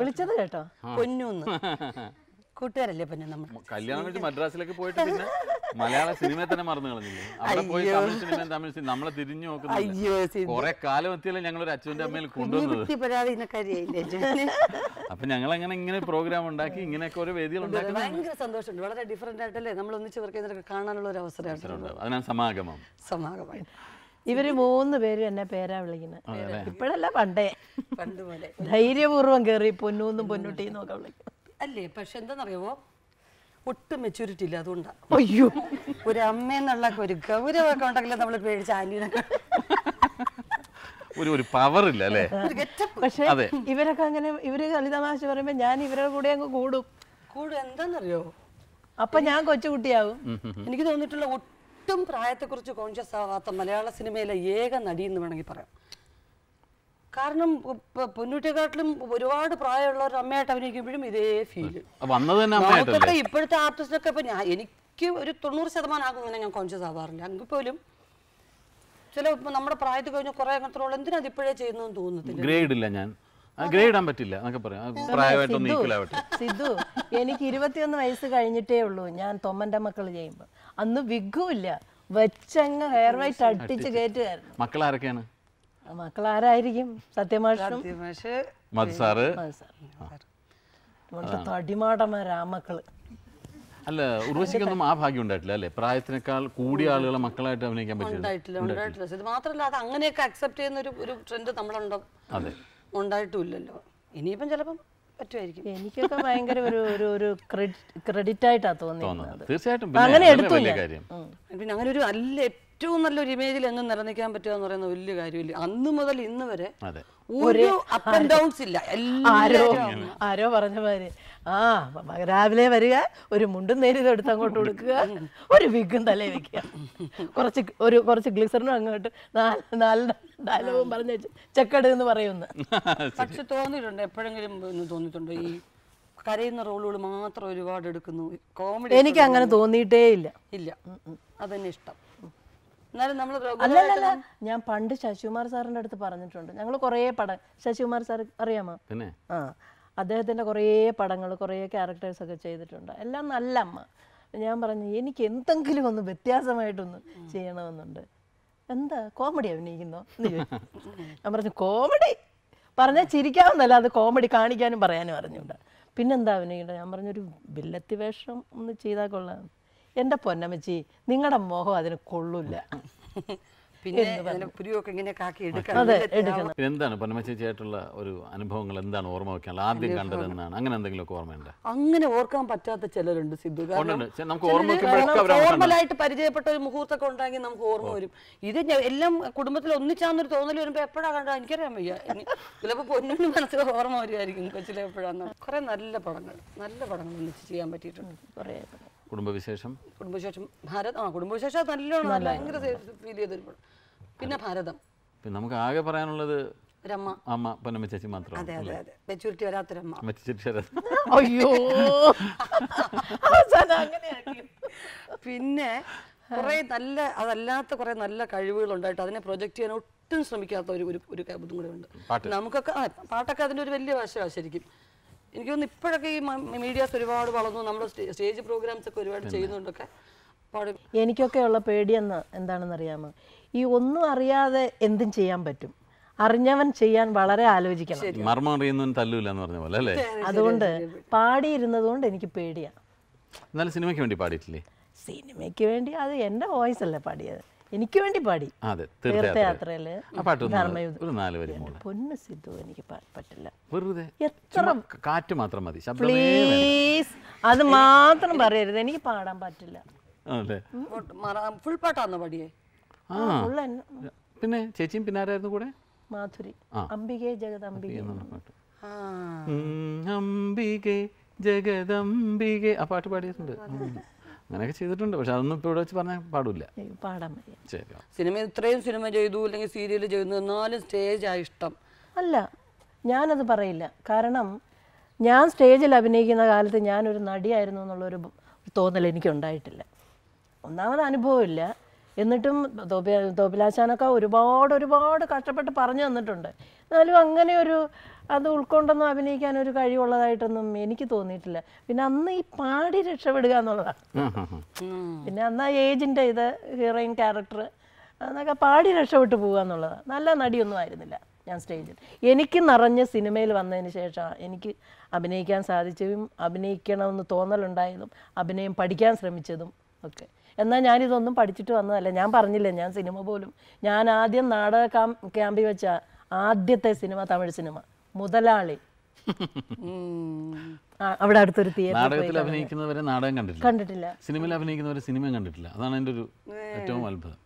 വിളിച്ചത് കേട്ടോ പൊന്നൂന്ന് കൂട്ടുകാരല്ലേ പിന്നെ നമ്മൾ കല്യാണം കഴിഞ്ഞ് മദ്രാസിലേക്ക് പോയിട്ട് പിന്നെ മലയാള സിനിമയെ തന്നെ മറന്നു കളഞ്ഞില്ലേ അവിടെ പോയി തിരിഞ്ഞു കുറെ കാലം എത്തിയല്ലേ ഞങ്ങൾ ഒരു അച്ഛൻ്റെ അമ്മയിൽ കൊണ്ടുവന്നത് അപ്പൊ ഞങ്ങൾ അങ്ങനെ ഇങ്ങനെ പ്രോഗ്രാം ഉണ്ടാക്കി ഇങ്ങനെയൊക്കെ ഓരോ വേദികൾ ഭയങ്കര സന്തോഷമുണ്ട് വളരെ ഡിഫറെന്റ് ആയിട്ടല്ലേ നമ്മൾ ഒന്നിച്ച് വർക്ക് കാണാനുള്ള ഒരു അവസരം സമാഗമം സമാഗമം ഇവര് മൂന്ന് പേരും എന്നെ പേരാ വിളിക്കുന്നത് ഇപ്പോഴല്ല പണ്ടേ പണ്ട് ധൈര്യപൂർവ്വം കയറി പൊന്നൂന്നും പൊന്നുട്ടിന്നും ഒക്കെ വിളിക്കും അല്ലേ പക്ഷെ എന്താണെന്നറിയാവോ ഒട്ടും മെച്യൂരിറ്റി ഇല്ല അതുകൊണ്ടാണ് അയ്യോ ഒരു അമ്മയെന്നുള്ള ഒരു ഗൗരവമൊക്കെ ഉണ്ടെങ്കിൽ നമ്മൾ പേടിച്ച് ആന്റീനൊക്കെ ഒരു ഒരു പവർ ഇല്ല അല്ലേ പക്ഷേ ഇവരൊക്കെ അങ്ങനെ ഇവര് കളിതമാശ പറയുമ്പോ ഞാൻ ഇവരുടെ കൂടെ അങ്ങ് കൂടും കൂടും എന്താണെന്നറിയോ അപ്പൊ ഞാൻ കൊച്ചുകുട്ടിയാവും എനിക്ക് തോന്നിയിട്ടുള്ള ഒട്ടും പ്രായത്തെക്കുറിച്ച് കോൺഷ്യസ് ആവാത്ത മലയാള സിനിമയിലെ ഏക നടി എന്ന് വേണമെങ്കിൽ പറയാം കാരണം പൊന്നൂറ്റിയെക്കാട്ടിലും ഒരുപാട് പ്രായമുള്ള ഒരു അമ്മയായിട്ട് അഭിനയിക്കുമ്പോഴും ഇതേ ഫീല് നമുക്കൊക്കെ ഇപ്പോഴത്തെ ആർട്ടിസ്റ്റിനൊക്കെ ഇപ്പം ഞാൻ എനിക്ക് ഒരു തൊണ്ണൂറ് ശതമാനം ആകും ഇങ്ങനെ ഞാൻ കോൺഷ്യസ് ആവാറില്ല എങ്കിൽ പോലും ചില നമ്മുടെ പ്രായത്തിൽ കഴിഞ്ഞ കുറെ അങ്ങനത്തെ എന്തിനാ അത് ഇപ്പോഴേ ചെയ്യുന്നതെന്ന് തോന്നുന്നില്ല ഗ്രേഡ് ഇല്ല ഞാൻ പറ്റില്ല സിദ്ധു എനിക്ക് ഇരുപത്തിയൊന്ന് വയസ്സ് കഴിഞ്ഞിട്ടേ ഉള്ളൂ ഞാൻ തൊമ്മന്റെ മക്കൾ ചെയ്യുമ്പോൾ അന്ന് വിഗുമില്ല വെച്ചങ്ങ് ഹെയർ വൈറ്റ് അടിച്ച് കയറ്റുകയായിരുന്നു മക്കൾ ആരൊക്കെയാണ് മക്കൾ ആരായിരിക്കും സത്യമാഷും മധുസാറ് തടിമാടന്മാരാ മക്കള് അല്ല ഉർവശിക്കൊന്നും ആ ഭാഗ്യം ഉണ്ടായിട്ടില്ല അല്ലെ പ്രായത്തിനേക്കാൾ കൂടിയ ആളുകളെ മക്കളായിട്ട് അഭിനയിക്കാൻ പറ്റില്ല ഇത് മാത്രമല്ല അത് അങ്ങനെയൊക്കെ അക്സെപ്റ്റ് ചെയ്യുന്ന ഒരു ഒരു ട്രെൻഡ് നമ്മളുണ്ടോ അതെ ഉണ്ടായിട്ടുമില്ലല്ലോ ഇനിയിപ്പം ചിലപ്പം എനിക്കൊക്കെ ഭയങ്കര ഒരു ഒരു ഒരു ക്രെഡിറ്റ് ആയിട്ടാണ് തോന്നിയത് തീർച്ചയായിട്ടും അങ്ങനെ എടുത്തു പിന്നെ അങ്ങനെ ഒരു അല്ല ഏറ്റവും നല്ലൊരു ഇമേജിൽ എന്ന് നിലനിൽക്കാൻ പറ്റുക എന്ന് പറയുന്ന വലിയ കാര്യമില്ല അന്ന് മുതൽ ഇന്ന് വരെ ഒരു അപ്പ് ആൻഡ് ഡൗൺസ് ഇല്ല ആരോ ആരോ പറഞ്ഞ മാതിരി ആ രാവിലെ വരിക ഒരു മുണ്ടും നേരിത് എടുത്ത് അങ്ങോട്ട് കൊടുക്കുക ഒരു വിഗും തലേ വെക്കുക കുറച്ച് ഒരു കുറച്ച് ഗ്ലിസറിനും അങ്ങോട്ട് നാല് നാല് ഡയലോഗും പറഞ്ഞ ചെക്കട് എന്ന് പറയുന്നു പക്ഷെ തോന്നിയിട്ടുണ്ട് എപ്പോഴെങ്കിലും തോന്നിയിട്ടുണ്ടോ ഈ കരയുന്ന റോളുകൾ മാത്രം ഒരുപാട് എടുക്കുന്നു കോമഡി എനിക്ക് അങ്ങനെ തോന്നിയിട്ടേ ഇല്ല ഇല്ല അതെന്നെ ഇഷ്ടം അല്ലല്ല ഞാൻ പണ്ട് ശശികുമാർ സാറിന്റെ അടുത്ത് പറഞ്ഞിട്ടുണ്ട് ഞങ്ങൾ കുറേ പടം ശശികുമാർ സാർ അറിയാമോ ആ അദ്ദേഹത്തിന്റെ കുറേ പടങ്ങൾ കുറേ ക്യാരക്ടേഴ്സ് ഒക്കെ ചെയ്തിട്ടുണ്ട് എല്ലാം നല്ല അമ്മ ഞാൻ പറഞ്ഞു എനിക്ക് എന്തെങ്കിലും ഒന്ന് വ്യത്യാസമായിട്ടൊന്ന് ചെയ്യണമെന്നുണ്ട് എന്താ കോമഡി അഭിനയിക്കുന്നോ ഞാൻ പറഞ്ഞു കോമഡി പറഞ്ഞാൽ ചിരിക്കാവുന്നല്ല അത് കോമഡി കാണിക്കാനും പറയാനും അറിഞ്ഞുകൊണ്ട് പിന്നെന്താ അഭിനയിക്കേണ്ടത് ഞാൻ പറഞ്ഞൊരു വില്ലത്തി വേഷം ഒന്ന് ചെയ്താൽ കൊള്ളാം എൻ്റെ പൊന്നമ്മച്ചി നിങ്ങളുടെ മോഹം അതിന് കൊള്ളില്ല പിന്നെ പുരിയൊക്കെ ഇങ്ങനെ കാക്കി എടുക്കണം എന്താണ് പൊന്നമ്മച്ചേച്ചിയായിട്ടുള്ള ഒരു അനുഭവങ്ങൾ എന്താണ് ഓർമ്മ വെക്കാനുള്ള ആദ്യം കണ്ടതെന്നാണ് അങ്ങനെ എന്തെങ്കിലുമൊക്കെ ഓർമ്മയുണ്ട് അങ്ങനെ ഓർക്കാൻ പറ്റാത്ത ചിലരുണ്ട് സിദ്ധു നമുക്ക് ഓർമ്മലായിട്ട് പരിചയപ്പെട്ട ഒരു മുഹൂർത്തമൊക്കെ ഉണ്ടാക്കി നമുക്ക് ഓർമ്മ വരും ഇത് എല്ലാം കുടുംബത്തിൽ ഒന്നിച്ചാന്നൊരു തോന്നൽ വരുമ്പോ എപ്പോഴാ കണ്ടാ എനിക്കറിയാൻ വയ്യ ചിലപ്പോ പൊന്നിന് മനസ്സിൽ ഓർമ്മ വരുമായിരിക്കും കൊച്ചിലെ എപ്പോഴാന്ന് കുറെ നല്ല പടങ്ങൾ നല്ല പടങ്ങൾ ഒന്നിച്ച് ചെയ്യാൻ പറ്റിയിട്ടുണ്ട് കുറേ കുടുംബവിശേഷം കുടുംബവിശേഷം ഭാരത് ആ കുടുംബവിശേഷം നല്ലോണം ഭയങ്കര ഫീൽ ചെയ്തൊരു പിന്നെ ഭാരതം നമുക്ക് ആകെ പറയാനുള്ളത് അമ്മ ചേച്ചി മാത്രം അതെ അതെ അയ്യോ പിന്നെ കുറേ നല്ല അതല്ലാത്ത കുറേ നല്ല കഴിവുകൾ ഉണ്ടായിട്ട് അതിനെ പ്രൊജക്റ്റ് ചെയ്യാൻ ഒട്ടും ശ്രമിക്കാത്ത ഒരു ഒരു ബുദ്ധിമുട്ടുണ്ട് നമുക്കൊക്കെ പാട്ടൊക്കെ അതിന്റെ ഒരു വലിയ വാശ ശരിക്കും എനിക്ക് തോന്നുന്നു ഇപ്പോഴൊക്കെ ഈ മീഡിയാസ് ഒരുപാട് വളർന്നു നമ്മുടെ സ്റ്റേജ് പ്രോഗ്രാംസ് ഒക്കെ ഒരുപാട് ചെയ്യുന്നുണ്ടൊക്കെ എനിക്കൊക്കെ ഉള്ള പേടിയെന്ന് എന്താണെന്നറിയാമോ ഈ ഒന്നും അറിയാതെ എന്തും ചെയ്യാൻ പറ്റും അറിഞ്ഞവൻ ചെയ്യാൻ വളരെ ആലോചിക്കണം മർമ്മം അറിയുന്നവൻ തല്ലൂല എന്ന് പറഞ്ഞ പോലെ അല്ലേ അതുകൊണ്ട് പാടിയിരുന്നത് കൊണ്ട് എനിക്ക് പേടിയാണ് സിനിമയ്ക്ക് വേണ്ടി പാടിയിട്ടില്ലേ സിനിമയ്ക്ക് വേണ്ടി അത് എന്റെ വോയിസ് അല്ലേ പാടിയത് എനിക്ക് വേണ്ടി പാടി തീർത്ഥയാത്രയില് പൊന്ന് സിദ്ധു എനിക്ക് പറ്റില്ല വെറുതെ മാത്രം കാറ്റ് മാത്രം മതി പ്ലീസ് അത് മാത്രം പറയരുത് എനിക്ക് പാടാൻ പറ്റില്ല ഫുൾ പാട്ടാന്ന് പാടിയേ പിന്നെ ചേച്ചിയും പിന്നെ ആരായിരുന്നു കൂടെ മാധുരി അംബികെ ജഗദംബികെ അംബികെ ജഗദംബികെ ആ പാട്ട് പാടിയിട്ടുണ്ട് അങ്ങനെയൊക്കെ ചെയ്തിട്ടുണ്ട് പക്ഷെ അതൊന്നും ഇപ്പൊ ഇവിടെ വെച്ച് പറഞ്ഞാൽ പാടില്ല പാടാൻ ശരി സിനിമ ഇത്രയും സിനിമ ചെയ്തു അല്ലെങ്കിൽ സീരിയൽ ചെയ്തു എന്നാലും സ്റ്റേജാണ് ഇഷ്ടം അല്ല ഞാനത് പറയില്ല കാരണം ഞാൻ സ്റ്റേജിൽ അഭിനയിക്കുന്ന കാലത്ത് ഞാനൊരു നടിയായിരുന്നു എന്നുള്ളൊരു തോന്നൽ എനിക്കുണ്ടായിട്ടില്ല ഒന്നാമത് അനുഭവമില്ല എന്നിട്ടും തോപ്പി തോപ്പിലാശാനൊക്കെ ഒരുപാട് ഒരുപാട് കഷ്ടപ്പെട്ട് പറഞ്ഞു തന്നിട്ടുണ്ട് എന്നാലും അങ്ങനെ ഒരു അത് ഉൾക്കൊണ്ടൊന്നും അഭിനയിക്കാൻ ഒരു കഴിവുള്ളതായിട്ടൊന്നും എനിക്ക് തോന്നിയിട്ടില്ല പിന്നെ അന്ന് ഈ പാടി രക്ഷപ്പെടുക എന്നുള്ളതാണ് പിന്നെ അന്ന് ആ ഏജിൻ്റെ ഇത് ഹീറോയിൻ ക്യാരക്ടർ അന്നൊക്കെ പാടി രക്ഷപ്പെട്ടു പോകുക എന്നുള്ളതാണ് നല്ല നടിയൊന്നും ആയിരുന്നില്ല ഞാൻ സ്റ്റേജിൽ എനിക്ക് നിറഞ്ഞ സിനിമയിൽ വന്നതിന് ശേഷം എനിക്ക് അഭിനയിക്കാൻ സാധിച്ചതും അഭിനയിക്കണമെന്ന് തോന്നലുണ്ടായതും അഭിനയം പഠിക്കാൻ ശ്രമിച്ചതും ഒക്കെ എന്നാൽ ഞാനിതൊന്നും പഠിച്ചിട്ട് വന്നതല്ല ഞാൻ പറഞ്ഞില്ല ഞാൻ സിനിമ പോലും ഞാൻ ആദ്യം നാടക ക്യാമ്പിൽ വെച്ച ആദ്യത്തെ സിനിമ തമിഴ് സിനിമ മുതലാളി അവിടെ അടുത്തൊരു നാടകത്തിൽ അഭിനയിക്കുന്നവരെ നാടകം കണ്ടിട്ടില്ല കണ്ടിട്ടില്ല സിനിമയിൽ അഭിനയിക്കുന്നവരെ സിനിമയും കണ്ടിട്ടില്ല അതാണ് എൻ്റെ ഒരു ഏറ്റവും അത്ഭുതം